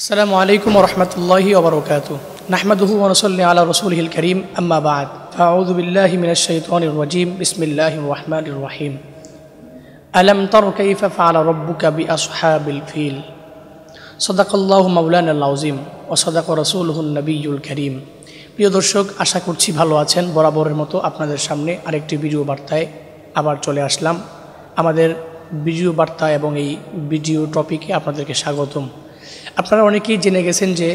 আসসালামু আলাইকুম রহমতুল্লাহি ওবরকাত নাহমদহু ওনসল্লি আলা রসুলহিল করিম আম্মা বাদ ফাউদুবিল্লাহি মিনাশাইতানির রাজিম বিসমিল্লাহির রহমানির রহিম আলম তর কাইফা ফাআলা রব্বুকা বিআসহাবিল ফিল সদাকাল্লাহু মাওলানা আউজিম ও সদাক রসুলহুল নবীল করিম প্রিয় দর্শক আশা করছি ভালো আছেন বরাবরের মতো আপনাদের সামনে আরেকটি ভিডিও বার্তায় আবার চলে আসলাম আমাদের ভিডিও বার্তা এবং এই ভিডিও টপিকে আপনাদেরকে স্বাগতম আপনারা অনেকেই জেনে গেছেন যে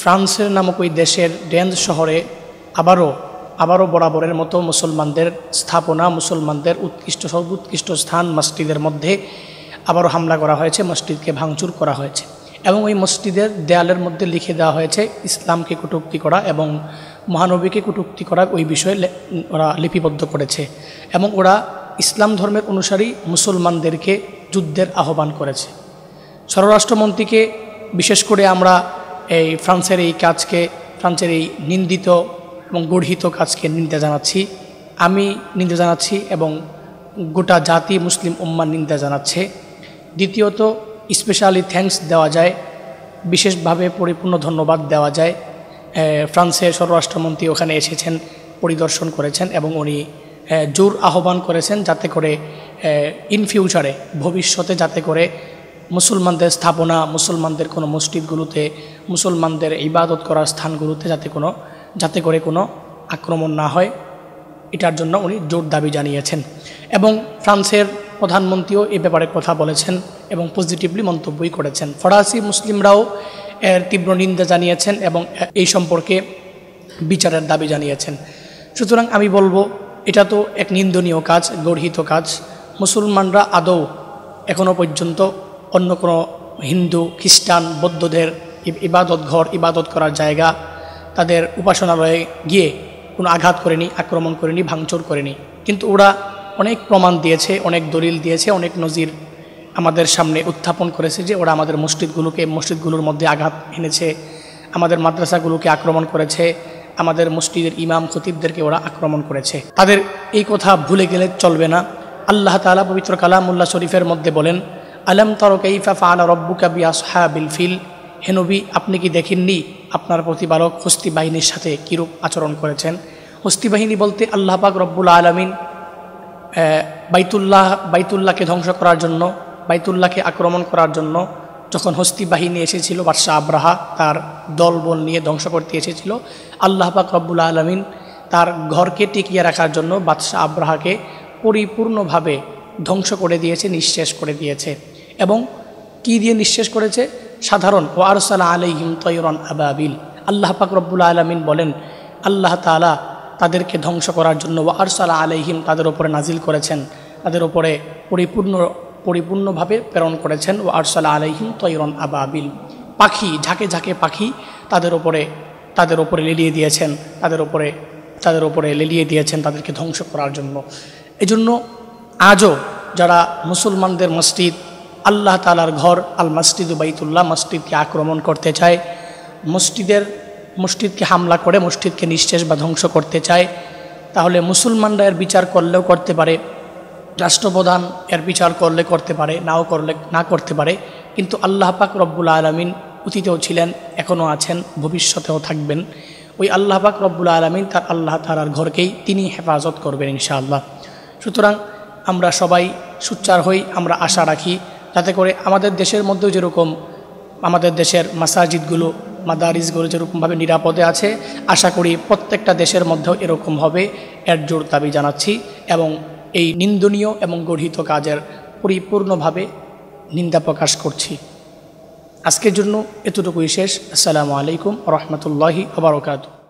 ফ্রান্সের নামক ওই দেশের ডেন্স শহরে আবারও আবারও বরাবরের মতো মুসলমানদের স্থাপনা মুসলমানদের উৎকৃষ্ট সর্বোৎকৃষ্ট স্থান মসজিদের মধ্যে আবারও হামলা করা হয়েছে মসজিদকে ভাঙচুর করা হয়েছে এবং ওই মসজিদের দেয়ালের মধ্যে লিখে দেওয়া হয়েছে ইসলামকে কটুক্তি করা এবং মহানবীকে কটুক্তি করা ওই বিষয়ে ওরা লিপিবদ্ধ করেছে এবং ওরা ইসলাম ধর্মের অনুসারী মুসলমানদেরকে যুদ্ধের আহ্বান করেছে স্বরাষ্ট্রমন্ত্রীকে বিশেষ করে আমরা এই ফ্রান্সের এই কাজকে ফ্রান্সের এই নিন্দিত এবং গর্হিত কাজকে নিন্দা জানাচ্ছি আমি নিন্দা জানাচ্ছি এবং গোটা জাতি মুসলিম উম্মান নিন্দা জানাচ্ছে দ্বিতীয়ত স্পেশালি থ্যাঙ্কস দেওয়া যায় বিশেষভাবে পরিপূর্ণ ধন্যবাদ দেওয়া যায় ফ্রান্সের স্বরাষ্ট্রমন্ত্রী ওখানে এসেছেন পরিদর্শন করেছেন এবং উনি জোর আহ্বান করেছেন যাতে করে ইন ফিউচারে ভবিষ্যতে যাতে করে মুসলমানদের স্থাপনা মুসলমানদের কোনো মসজিদগুলোতে মুসলমানদের ইবাদত করার স্থানগুলোতে যাতে কোনো যাতে করে কোনো আক্রমণ না হয় এটার জন্য উনি জোর দাবি জানিয়েছেন এবং ফ্রান্সের প্রধানমন্ত্রীও এ ব্যাপারে কথা বলেছেন এবং পজিটিভলি মন্তব্যই করেছেন ফরাসি মুসলিমরাও এর তীব্র নিন্দা জানিয়েছেন এবং এই সম্পর্কে বিচারের দাবি জানিয়েছেন সুতরাং আমি বলবো এটা তো এক নিন্দনীয় কাজ গর্হিত কাজ মুসলমানরা আদৌ এখনও পর্যন্ত অন্য কোনো হিন্দু খ্রিস্টান বৌদ্ধদের ইবাদত ঘর ইবাদত করার জায়গা তাদের উপাসনালয়ে গিয়ে কোনো আঘাত করেনি আক্রমণ করেনি ভাঙচুর করেনি কিন্তু ওরা অনেক প্রমাণ দিয়েছে অনেক দলিল দিয়েছে অনেক নজির আমাদের সামনে উত্থাপন করেছে যে ওরা আমাদের মসজিদগুলোকে মসজিদগুলোর মধ্যে আঘাত এনেছে আমাদের মাদ্রাসাগুলোকে আক্রমণ করেছে আমাদের মসজিদের ইমাম খতিবদেরকে ওরা আক্রমণ করেছে তাদের এই কথা ভুলে গেলে চলবে না আল্লাহ তালা পবিত্র কালামুল্লাহ শরীফের মধ্যে বলেন আলম ফান রব্বু কাবিয়া বিয়াসহাবিল ফিল হেনবি আপনি কি দেখেননি আপনার প্রতিপালক হস্তি বাহিনীর সাথে কীরূপ আচরণ করেছেন হস্তি বাহিনী বলতে আল্লাহ পাক রব্বুল আলমিন বাইতুল্লাহ বাইতুল্লাহকে ধ্বংস করার জন্য বাইতুল্লাহকে আক্রমণ করার জন্য যখন হস্তি বাহিনী এসেছিল বাদশাহ আব্রাহা তার দলবল নিয়ে ধ্বংস করতে এসেছিল আল্লাহ পাক রব্বুল আলমিন তার ঘরকে টিকিয়ে রাখার জন্য বাদশাহ আব্রাহাকে পরিপূর্ণভাবে ধ্বংস করে দিয়েছে নিঃশেষ করে দিয়েছে এবং কি দিয়ে নিঃশেষ করেছে সাধারণ ও আরসালা আলাইহিম তৈরন আবাবিল আল্লাহ পাক রব্বুল আলমিন বলেন আল্লাহ তালা তাদেরকে ধ্বংস করার জন্য ও আরসালা আলাইহিম তাদের ওপরে নাজিল করেছেন তাদের ওপরে পরিপূর্ণ পরিপূর্ণভাবে প্রেরণ করেছেন ও আরসালা আলাইহিম তৈরন আবাবিল পাখি ঝাঁকে ঝাঁকে পাখি তাদের ওপরে তাদের ওপরে লেলিয়ে দিয়েছেন তাদের ওপরে তাদের ওপরে লেলিয়ে দিয়েছেন তাদেরকে ধ্বংস করার জন্য এজন্য আজও যারা মুসলমানদের মসজিদ আল্লাহ তালার ঘর আল মসজিদ বাইতুল্লাহ মসজিদকে আক্রমণ করতে চায় মসজিদের মসজিদকে হামলা করে মসজিদকে নিঃশেষ বা ধ্বংস করতে চায় তাহলে মুসলমানরা এর বিচার করলেও করতে পারে রাষ্ট্রপ্রধান এর বিচার করলে করতে পারে নাও করলে না করতে পারে কিন্তু আল্লাহ পাক রব্বুল আলমিন অতীতেও ছিলেন এখনও আছেন ভবিষ্যতেও থাকবেন ওই আল্লাহ পাক রব্বুল আলমিন তার আল্লাহ তালার ঘরকেই তিনি হেফাজত করবেন ইনশাআল্লাহ সুতরাং আমরা সবাই সুচ্চার হই আমরা আশা রাখি যাতে করে আমাদের দেশের মধ্যেও যেরকম আমাদের দেশের মাসাজিদগুলো মাদারিসগুলো যেরকমভাবে নিরাপদে আছে আশা করি প্রত্যেকটা দেশের মধ্যেও এরকম হবে এর জোর দাবি জানাচ্ছি এবং এই নিন্দনীয় এবং গঠিত কাজের পরিপূর্ণভাবে নিন্দা প্রকাশ করছি আজকের জন্য এতটুকুই শেষ আসসালামু আলাইকুম রহমতুল্লাহি আবরকাত